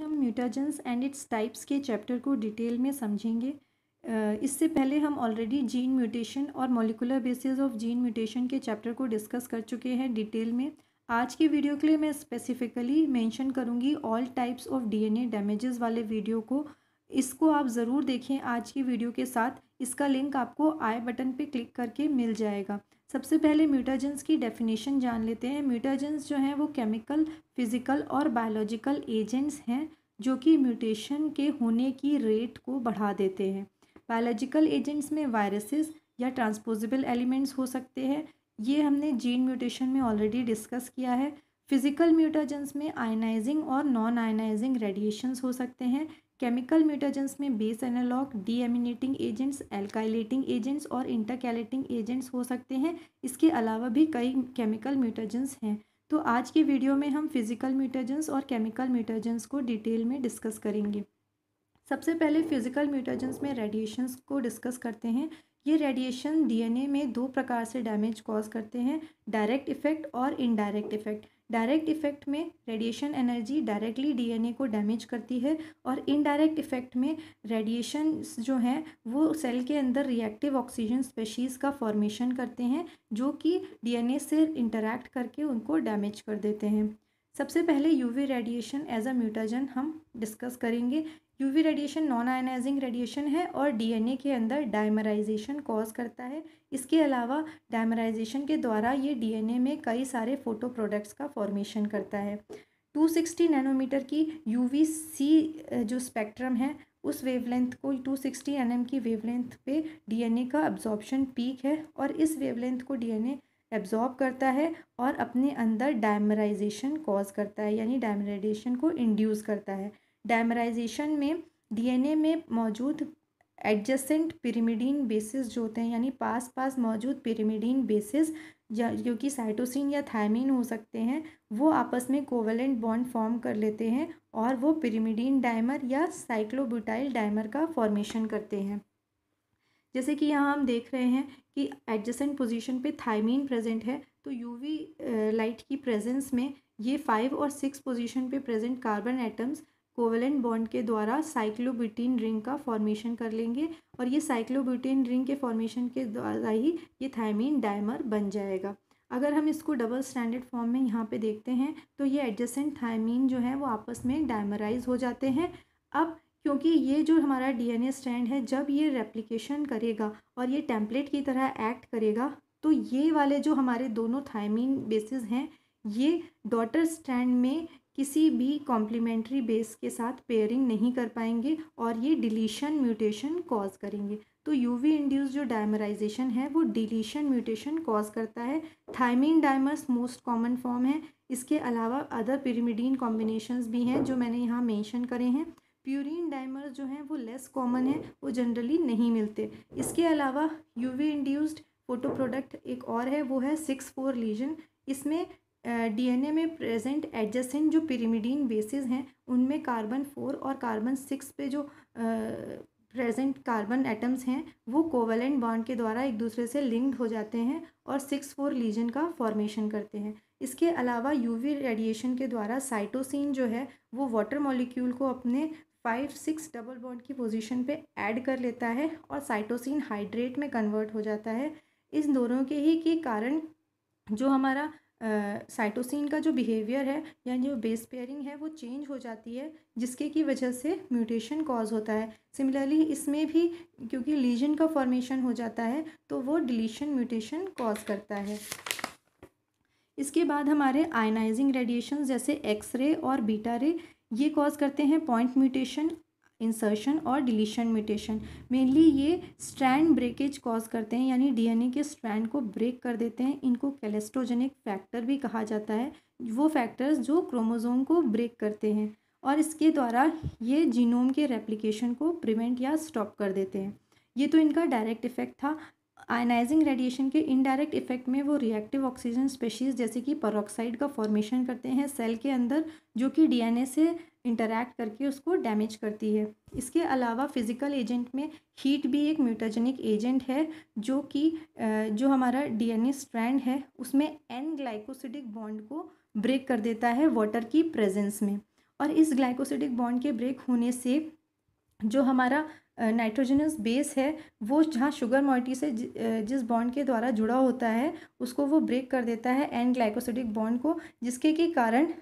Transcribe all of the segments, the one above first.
हम mutagens and its types के chapter को डिटेल में समझेंगे इससे पहले हम ऑलरेडी जीन म्यूटेशन और molecular basis of gene mutation के चैप्टर को डिस्कस कर चुके हैं डिटेल में आज की वीडियो के लिए मैं स्पेसिफिकली मेंशन करूंगी all types of DNA damages वाले वीडियो को इसको आप ज़रूर देखें आज की वीडियो के साथ इसका लिंक आपको आई बटन पे क्लिक करके मिल जाएगा सबसे पहले म्यूटाजेंस की डेफिनेशन जान लेते हैं म्यूटाजेंस जो हैं वो केमिकल फिजिकल और बायोलॉजिकल एजेंट्स हैं जो कि म्यूटेशन के होने की रेट को बढ़ा देते हैं बायोलॉजिकल एजेंट्स में वायरसेस या ट्रांसपोजिबल एलिमेंट्स हो सकते हैं ये हमने जीन म्यूटेशन में ऑलरेडी डिस्कस किया है फिजिकल म्यूटाजेंस में आयनाइजिंग और नॉन आयनाइजिंग रेडिएशंस हो सकते हैं केमिकल म्यूटाजेंस में base analogue deaminating agents alkylating agents और इंटरकैलेटिंग एजेंट्स हो सकते हैं इसके अलावा भी कई केमिकल म्यूटाजेंस हैं तो आज के वीडियो में हम फिजिकल म्यूटाजेंस और केमिकल म्यूटाजेंस को डिटेल में डिस्कस करेंगे सबसे पहले फिजिकल म्यूटाजेंस में रेडिएशंस को डिस्कस करते हैं ये रेडिएशन डीएनए में दो प्रकार से डैमेज कॉज करते हैं डायरेक्ट इफेक्ट और इनडायरेक्ट इफेक्ट डायरेक्ट इफ़ेक्ट में रेडिएशन एनर्जी डायरेक्टली डीएनए को डैमेज करती है और इनडायरेक्ट इफ़ेक्ट में रेडिएशन जो हैं वो सेल के अंदर रिएक्टिव ऑक्सीजन स्पेशीज़ का फॉर्मेशन करते हैं जो कि डीएनए से इंटरैक्ट करके उनको डैमेज कर देते हैं सबसे पहले UV radiation as a mutagen हम डिस्कस करेंगे UV radiation non ionising radiation है और डीएनए के अंदर डायमराइजेशन कॉज करता है इसके अलावा डायमराइजेशन के द्वारा ये डीएनए में कई सारे फोटो प्रोडक्ट्स का फॉर्मेशन करता है 260 नैनोमीटर की वी सी जो स्पेक्ट्रम है उस वेवलेंथ को 260 सिक्सटी की वेवलेंथ पे डीएनए का अब्जॉर्प्शन पीक है और इस वेवलेंथ को डीएनए एब्जॉर्ब करता है और अपने अंदर डायमराइजेशन कॉज करता है यानी डायमराइजेशन को इंड्यूस करता है डायमराइजेशन में डीएनए में मौजूद एडजसेंट पिरीमिडीन बेसिस जो होते हैं यानी पास पास मौजूद पिरीमिडीन बेसिस जो कि साइटोसिन या थायमिन हो सकते हैं वो आपस में कोवेलेंट बॉन्ड फॉर्म कर लेते हैं और वो पिरीमिडीन डाइमर या साइक्लोब्यूटाइल डाइमर का फॉर्मेशन करते हैं जैसे कि यहाँ हम देख रहे हैं कि एडजसेंट पोजिशन पर थायमीन प्रेजेंट है तो यूवी लाइट की प्रेजेंस में ये फाइव और सिक्स पोजिशन पर present carbon atoms covalent bond के द्वारा साइक्लोब्यूटीन रिंग का फॉर्मेशन कर लेंगे और ये साइक्लोब्यूटीन रिंग के फॉर्मेशन के द्वारा ही ये थायमिन डायमर बन जाएगा अगर हम इसको डबल स्टैंडर्ड फॉर्म में यहाँ पे देखते हैं तो ये एडजेसेंट थायमीन जो है वो आपस में डायमराइज हो जाते हैं अब क्योंकि ये जो हमारा डीएनए स्ट्रैंड है जब ये रेप्लिकेशन करेगा और ये टेम्पलेट की तरह एक्ट करेगा तो ये वाले जो हमारे दोनों थायमीन बेसिस हैं ये डॉटर स्ट्रैंड में किसी भी कॉम्प्लीमेंट्री बेस के साथ पेयरिंग नहीं कर पाएंगे और ये डिलीशन म्यूटेशन कॉज करेंगे तो यूवी इंड्यूस जो डायमराइजेशन है वो डिलीशन म्यूटेशन कॉज करता है thymine dimers most common form है इसके अलावा अदर पिरिमिडीन कॉम्बिनेशंस भी हैं जो मैंने यहाँ मेंशन करे हैं प्यूरिन डायमर्स जो हैं वो लेस कॉमन है वो जनरली नहीं मिलते इसके अलावा यूवी इंड्यूस्ड फोटो प्रोडक्ट एक और है वो है सिक्स फोर लीजन इसमें डीएनए में प्रेजेंट एडजस्टेंट जो पिरीमिडीन बेसिस हैं उनमें कार्बन फोर और कार्बन सिक्स पे जो प्रेजेंट कार्बन एटम्स हैं वो कोवलेंट बॉन्ड के द्वारा एक दूसरे से लिंक्ड हो जाते हैं और सिक्स फोर लीजन का फॉर्मेशन करते हैं इसके अलावा यूवी रेडिएशन के द्वारा साइटोसिन जो है वो वाटर मॉलिक्यूल को अपने फाइव सिक्स डबल बॉन्ड की पोजीशन पे ऐड कर लेता है और साइटोसिन हाइड्रेट में कन्वर्ट हो जाता है इस दोनों के ही के कारण जो हमारा साइटोसिन का जो बिहेवियर है यानी जो बेस पेयरिंग है वो चेंज हो जाती है जिसके की वजह से म्यूटेशन कॉज होता है सिमिलरली इसमें भी क्योंकि लीजन का फॉर्मेशन हो जाता है तो वो डिलीशन म्यूटेशन कॉज करता है इसके बाद हमारे आयनाइजिंग रेडिएशन जैसे एक्सरे और बीटा रे ये कॉज करते हैं पॉइंट म्यूटेशन इंसर्शन और डिलीशन म्यूटेशन मेनली ये स्ट्रैंड ब्रेकेज कॉज करते हैं यानी डीएनए के स्ट्रैंड को ब्रेक कर देते हैं इनको कैलेस्ट्रोजेनिक फैक्टर भी कहा जाता है वो फैक्टर्स जो क्रोमोजोम को ब्रेक करते हैं और इसके द्वारा ये जीनोम के रेप्लिकेशन को प्रिवेंट या स्टॉप कर देते हैं ये तो इनका डायरेक्ट इफेक्ट था आयनाइजिंग रेडिएशन के इनडायरेक्ट इफेक्ट में वो रिएक्टिव ऑक्सीजन स्पेशीज जैसे कि परोक्साइड का फॉर्मेशन करते हैं सेल के अंदर जो कि डीएनए से इंटरैक्ट करके उसको डैमेज करती है इसके अलावा फिजिकल एजेंट में हीट भी एक म्यूटाजेनिक एजेंट है जो कि जो हमारा डीएनए स्ट्रैंड है उसमें एन ग्लाइकोसिडिक बॉन्ड को ब्रेक कर देता है वाटर की प्रेजेंस में और इस ग्लाइकोसिडिक बॉन्ड के ब्रेक होने से जो हमारा नाइट्रोजनस बेस है वो जहाँ शुगर मॉइटी से जिस बॉन्ड के द्वारा जुड़ा होता है उसको वो ब्रेक कर देता है एंड ग्लाइकोसिडिक बॉन्ड को जिसके के कारण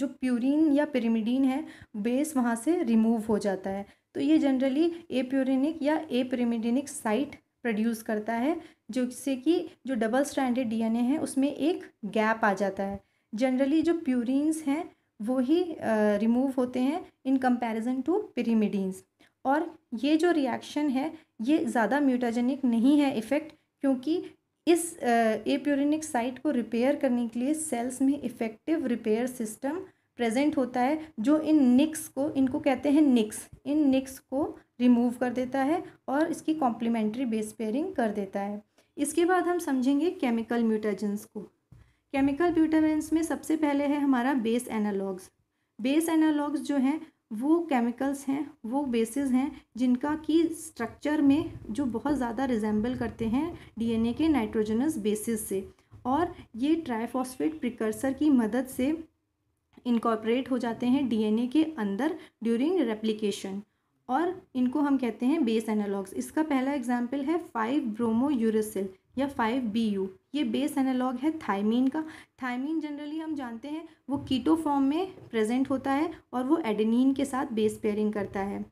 जो प्यूरिन या पिरिमिडीन है बेस वहाँ से रिमूव हो जाता है तो ये जनरली ए प्योरिनिक या ए पिरिमिडिनिक साइट प्रोड्यूस करता है जिससे कि जो डबल स्टैंडर्ड डीएनए है उसमें एक गैप आ जाता है जनरली जो प्यूरिन्स हैं वो ही रिमूव होते हैं इन कंपैरिजन टू पिरीमिडीन्स और ये जो रिएक्शन है ये ज़्यादा म्यूटाजेनिक नहीं है इफ़ेक्ट क्योंकि इस एप्यूरिनिक साइट को रिपेयर करने के लिए सेल्स में इफ़ेक्टिव रिपेयर सिस्टम प्रेजेंट होता है जो इन निक्स को इनको कहते हैं निक्स इन निक्स को रिमूव कर देता है और इसकी कॉम्प्लीमेंट्री बेस पेयरिंग कर देता है इसके बाद हम समझेंगे केमिकल म्यूटाजेंस को केमिकल म्यूटाजेंस में सबसे पहले है हमारा बेस एनालॉग्स बेस एनालॉग्स जो हैं वो केमिकल्स हैं वो बेसिस हैं जिनका कि स्ट्रक्चर में जो बहुत ज़्यादा रिजेंबल करते हैं डीएनए के नाइट्रोजनस बेसिस से और ये ट्राईफॉस्फेट प्रिकर्सर की मदद से इनकॉर्पोरेट हो जाते हैं डीएनए के अंदर ड्यूरिंग रेप्लिकेशन और इनको हम कहते हैं बेस एनालॉग्स इसका पहला एग्जाम्पल है फाइव ब्रोमो यूरोसिल या फाइव बी यू ये बेस एनालॉग है थाइमीन का थाइमीन जनरली हम जानते हैं वो कीटो फॉर्म में प्रेजेंट होता है और वो एडेनिन के साथ बेस पेयरिंग करता है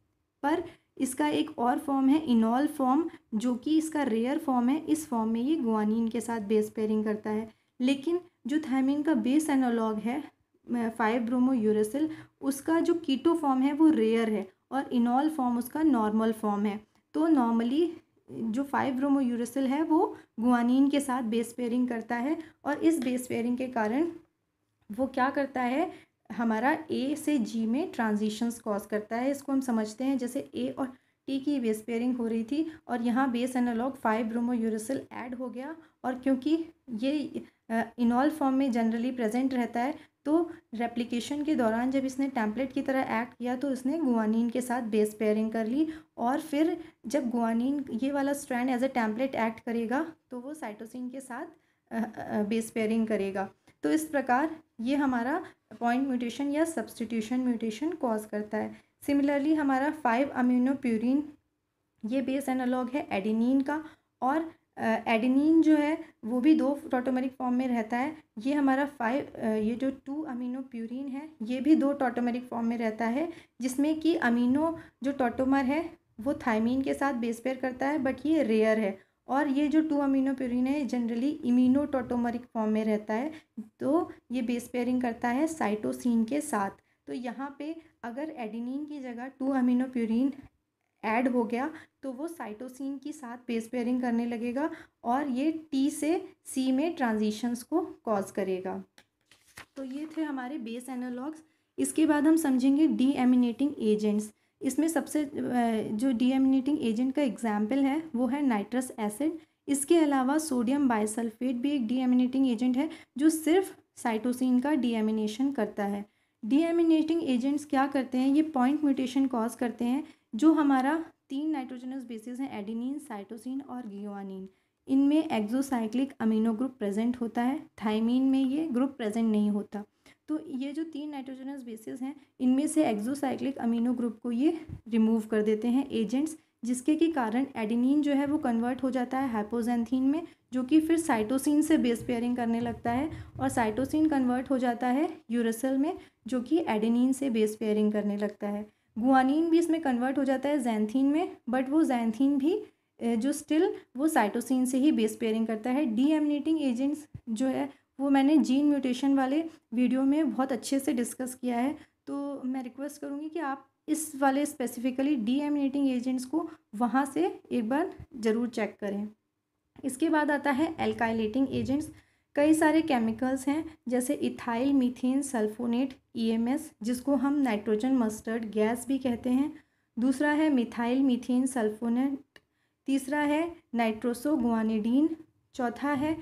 पर इसका एक और फॉर्म है इनॉल फॉर्म जो कि इसका रेयर फॉर्म है इस फॉर्म में ये गुआनिन के साथ बेस पेयरिंग करता है लेकिन जो थाइमीन का बेस एनालॉग है फाइव ब्रोमो यूरेसिल उसका जो कीटो फॉर्म है वो रेयर है और इनॉल फॉर्म उसका नॉर्मल फॉर्म है तो नॉर्मली जो फाइव ब्रोमो यूरोसिल है वो गुआनिन के साथ बेस पेयरिंग करता है और इस बेस पेयरिंग के कारण वो क्या करता है हमारा ए से जी में ट्रांजिशंस कॉज करता है इसको हम समझते हैं जैसे ए और टी की बेस पेयरिंग हो रही थी और यहाँ base analogue five bromo uracil add हो गया और क्योंकि ये इनॉल फॉर्म में जनरली प्रेजेंट रहता है तो रेप्लिकेशन के दौरान जब इसने टैंपलेट की तरह एक्ट किया तो इसने गुआनिन के साथ बेस पेयरिंग कर ली और फिर जब गुआनिन ये वाला strand as a template act करेगा तो वो साइटोसिन के साथ बेस पेयरिंग करेगा तो इस प्रकार ये हमारा पॉइंट म्यूटेशन या सब्सटीट्यूशन म्यूटेशन कॉज करता है सिमिलरली हमारा फाइव अम्यूनोप्यूरिन ये बेस एनालॉग है एडिनिन का और एडिनिन जो है वो भी दो टोटोमेरिक फॉर्म में रहता है ये हमारा फाइव ये जो टू अमीनो प्यूरिन है ये भी दो टोटोमेरिक फॉर्म में रहता है जिसमें कि अमीनो जो टोटोमर है वो थाइमिन के साथ बेसपेयर करता है बट ये रेयर है और ये जो टू अमीनो प्यूरिन है जनरली इमिनो टोटोमरिक फॉर्म में रहता है तो ये बेसपेयरिंग करता है साइटोसिन के साथ तो यहाँ पे अगर एडिनिन की जगह टू अमीनो प्यूरिन ऐड हो गया तो वो साइटोसिन के साथ बेस पेयरिंग करने लगेगा और ये टी से सी में ट्रांजिशंस को कॉज करेगा तो ये थे हमारे बेस एनालॉग्स इसके बाद हम समझेंगे डी एजेंट्स इसमें सबसे जो डी एजेंट का एग्जाम्पल है वो है नाइट्रस एसिड इसके अलावा सोडियम बाइसल्फेट भी एक डी एमिनेटिंग एजेंट है जो सिर्फ साइटोसिन का डी करता है डी एजेंट्स क्या करते हैं ये पॉइंट म्यूटेशन कॉज करते हैं जो हमारा तीन नाइट्रोजनस बेसिस हैं एडिनिन साइटोसिन और गियोनिन इनमें एक्जोसाइक्लिक अमीनो ग्रुप प्रेजेंट होता है थाइमीन में ये ग्रुप प्रेजेंट नहीं होता तो ये जो तीन नाइट्रोजनस बेसिस हैं इनमें से एक्जोसाइक्लिक अमीनो ग्रुप को ये रिमूव कर देते हैं एजेंट्स जिसके के कारण एडिनिन जो है वो कन्वर्ट हो जाता है हाइपोजेंथीन में जो कि फिर साइटोसिन से बेस पेयरिंग करने लगता है और साइटोसिन कन्वर्ट हो जाता है यूरसल में जो कि एडिनिन से बेस पेयरिंग करने लगता है गुआनिन भी इसमें कन्वर्ट हो जाता है जैनथीन में बट वो जैनथीन भी जो स्टिल वो साइटोसिन से ही बेस पेयरिंग करता है डीएमिनेटिंग एजेंट्स जो है वो मैंने जीन म्यूटेशन वाले वीडियो में बहुत अच्छे से डिस्कस किया है तो मैं रिक्वेस्ट करूँगी कि आप इस वाले स्पेसिफिकली डीएमिनेटिंग एजेंट्स को वहाँ से एक बार ज़रूर चेक करें इसके बाद आता है एल्काइलेटिंग एजेंट्स कई सारे केमिकल्स हैं जैसे इथाइल मीथेन सल्फोनेट ईएमएस जिसको हम नाइट्रोजन मस्टर्ड गैस भी कहते हैं दूसरा है मिथाइल मीथेन सल्फोनेट तीसरा है नाइट्रोसो गुआनिडीन चौथा है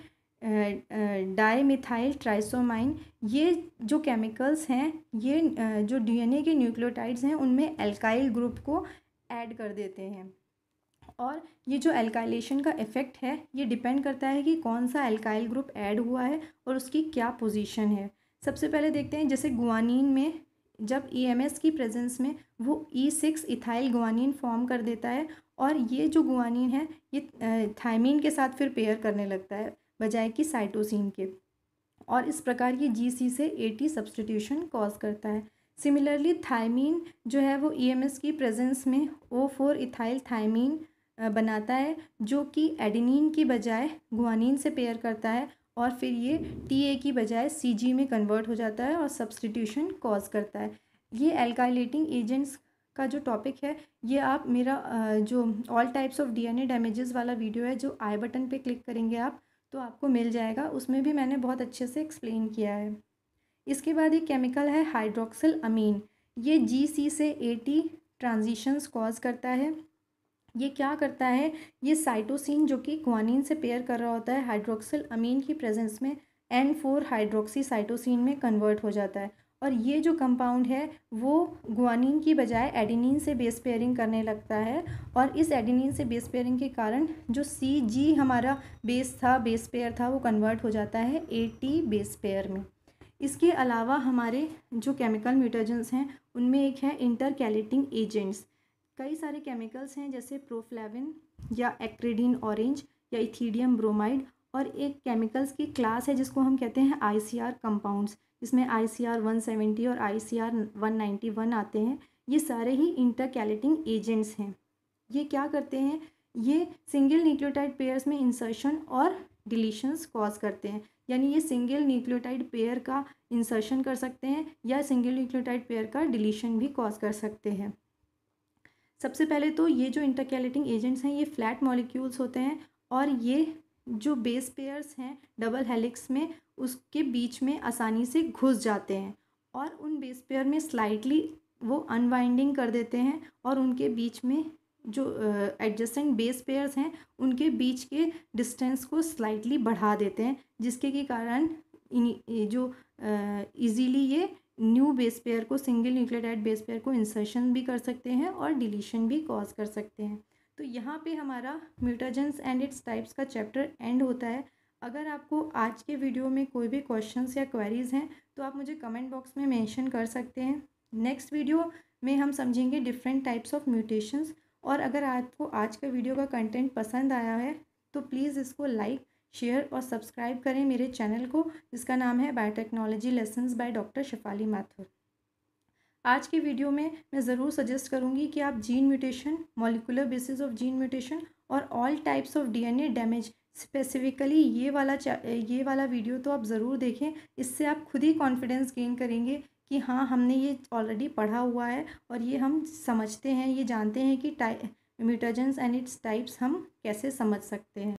डाई मिथाइल ट्राइसोमाइन ये जो केमिकल्स हैं ये जो डीएनए के न्यूक्लियोटाइड्स हैं उनमें एल्काइल ग्रुप को ऐड कर देते हैं और ये जो एल्काइलेशन का इफ़ेक्ट है ये डिपेंड करता है कि कौन सा एल्काइल ग्रुप ऐड हुआ है और उसकी क्या पोजीशन है सबसे पहले देखते हैं जैसे गुआनिन में जब ई e की प्रेजेंस में वो E six ethyl guanine form कर देता है और ये जो गुआनिन है ये थायमिन के साथ फिर पेयर करने लगता है बजाय कि साइटोसिन के और इस प्रकार ये जी सी से ए टी सब्सटीट्यूशन कॉज करता है सिमिलरली थायमीन जो है वो ई e की प्रेजेंस में ओ फोर इथाइल थायमीन बनाता है जो कि एडिनिन की बजाय गुआनिन से पेयर करता है और फिर ये टी ए की बजाय सी जी में कन्वर्ट हो जाता है और सब्सटीट्यूशन कॉज करता है ये एल्काइलेटिंग एजेंट्स का जो टॉपिक है ये आप मेरा जो all types of DNA damages वाला वीडियो है जो आई बटन पे क्लिक करेंगे आप तो आपको मिल जाएगा उसमें भी मैंने बहुत अच्छे से एक्सप्लेन किया है इसके बाद एक केमिकल है हाइड्रोक्सिल अमीन ये जी सी से ए टी ट्रांजिशंस कॉज करता है ये क्या करता है ये साइटोसिन जो कि ग्वानिन से पेयर कर रहा होता है हाइड्रोक्सिल अमीन की प्रेजेंस में एन फोर हाइड्रोक्सी साइटोसिन में कन्वर्ट हो जाता है और ये जो कंपाउंड है वो ग्वानिन की बजाय एडिनिन से बेस पेयरिंग करने लगता है और इस एडिनिन से बेस पेयरिंग के कारण जो सी जी हमारा बेस था बेस पेयर था वो कन्वर्ट हो जाता है ए टी बेस पेयर में इसके अलावा हमारे जो केमिकल म्यूटर्जेंस हैं उनमें एक है इंटर कैलेटिंग एजेंट्स कई सारे केमिकल्स हैं जैसे प्रोफ्लेविन या एक्रीडीन ऑरेंज या इथीडियम ब्रोमाइड और एक केमिकल्स की क्लास है जिसको हम कहते हैं आई सी आर कंपाउंड्स इसमें I C R one seventy और I C R one one आते हैं ये सारे ही इंटरकैलेटिंग एजेंट्स हैं ये क्या करते हैं ये सिंगल न्यूक्लियोटाइड पेयर्स में इंसर्शन और डिलीशंस कॉज करते हैं यानी ये सिंगल न्यूक्लियोटाइड पेयर का इंसर्शन कर सकते हैं या सिंगल न्यूक्लियोटाइड पेयर का डिलीशन भी कॉज कर सकते हैं सबसे पहले तो ये जो इंटरकैलेटिंग एजेंट्स हैं ये फ्लैट मॉलिक्यूल्स होते हैं और ये जो बेस पेयर्स हैं डबल हेलिक्स में उसके बीच में आसानी से घुस जाते हैं और उन बेस पेयर में स्लाइटली वो अनवाइंडिंग कर देते हैं और उनके बीच में जो एडजस्टेंट बेस पेयर्स हैं उनके बीच के डिस्टेंस को स्लाइटली बढ़ा देते हैं जिसके के कारण जो ईजीली ये न्यू बेस पेयर को सिंगल न्यूक्लियोटाइड बेस पेयर को इंसर्शन भी कर सकते हैं और डिलीशन भी कॉज कर सकते हैं तो यहाँ पे हमारा म्यूटाजेंस एंड इट्स टाइप्स का चैप्टर एंड होता है अगर आपको आज के वीडियो में कोई भी क्वेश्चंस या क्वेरीज़ हैं तो आप मुझे कमेंट बॉक्स में मेंशन कर सकते हैं नेक्स्ट वीडियो में हम समझेंगे डिफरेंट टाइप्स ऑफ म्यूटेशंस और अगर आपको आज का वीडियो का कंटेंट पसंद आया है तो प्लीज़ इसको लाइक शेयर और सब्सक्राइब करें मेरे चैनल को जिसका नाम है biotechnology lessons by doctor Shifali Mathur आज के वीडियो में मैं ज़रूर सजेस्ट करूँगी कि आप gene mutation molecular basis of gene mutation और all types of DNA damage specifically ये वाला ये वाला वीडियो तो आप ज़रूर देखें इससे आप खुद ही कॉन्फिडेंस गेन करेंगे कि हाँ हमने ये ऑलरेडी पढ़ा हुआ है और ये हम समझते हैं ये जानते हैं कि टाइ एंड इट्स टाइप्स हम कैसे समझ सकते हैं